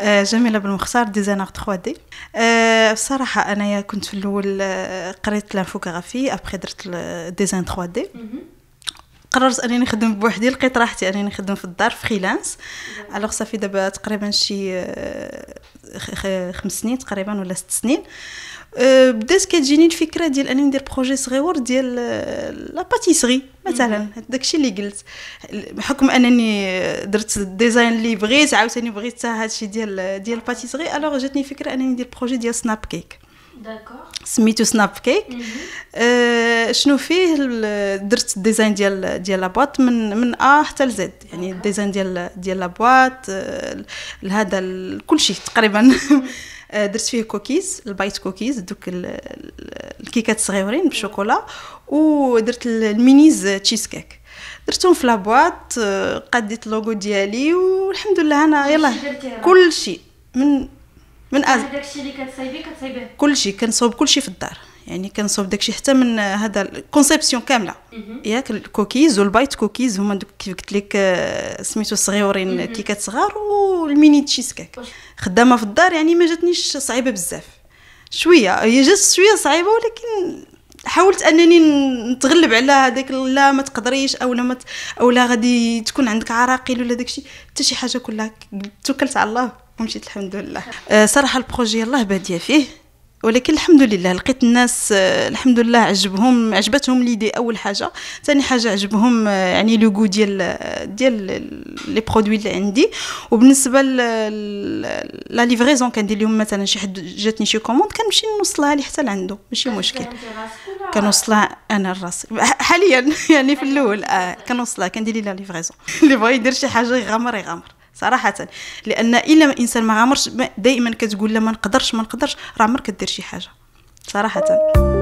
آه، جميله بالمختار ديزاينر 3 دي أه انايا كنت في الاول آه، قريت لانفوغرافي ابخي درت ديزاين 3 دي قررت اني نخدم بوحدي لقيت راحتي اني نخدم في الدار فريلانس الوغ صافي دابا تقريبا شي آه، خمس سنين تقريبا ولا ست سنين بدات كتجيني الفكره ديال انني ندير بروجي صغيور ديال لا باتيسري مثلا داكشي اللي قلت بحكم انني درت ديزاين اللي بغيت عاوتاني بغيت حتى هادشي ديال ديال الباتيسري الوغ جاتني فكره انني ندير بروجي ديال سناب كيك سميتو سناب كيك شنو فيه درت الديزاين ديال ديال لابواط من من ا حتى لزد يعني الديزاين ديال ديال لابواط هذا كلشي تقريبا آه، درت فيه كوكيز البايت كوكيز دوك الكيكات صغيورين بالشوكولا ودرت المينيز تشيز كيك درتهم في لابواط آه، قديت اللوغو ديالي والحمد لله انا يلا كل شيء من من از داكشي اللي كتصايبي كتصايبيه كلشي كنصوب كلشي في الدار يعني كنصوب داكشي حتى من هذا الكونسيبسيون كامله ياك الكوكيز والبايت كوكيز هما كيف قلت لك آه، سميتو الصغيورين كيكات صغار والميني تشيز كيك خدامه في الدار يعني ما جاتنيش صعيبه بزاف شويه هي جات شويه صعيبه ولكن حاولت انني نتغلب على هذاك لا ما تقدريش او لا ما ت... او لا غادي تكون عندك عراقيل ولا داكشي حتى شي حاجه كلها توكلت على الله ومشيت الحمد لله آه، صراحه البروجي الله باديه فيه ولكن الحمد لله لقيت الناس آه، الحمد لله عجبهم عجبتهم ليدي اول حاجه ثاني حاجه عجبهم آه، يعني لوغو ديال آه، ديال لي برودوي اللي عندي وبالنسبه ل لا ليفريزون كندير لهم مثلا شي حد جاتني شي كوموند كنمشي نوصلها لي حتى لعنده ماشي مشكل كنوصلها انا الراس حاليا يعني في الاول آه كنوصلها كندير لي لا ليفريزون اللي بغى يدير شي حاجه يغامر يغامر صراحه لان الا ما انسان ما عمرش دائما كتقول لا ما نقدرش ما نقدرش راه عمرك كدير شي حاجه صراحه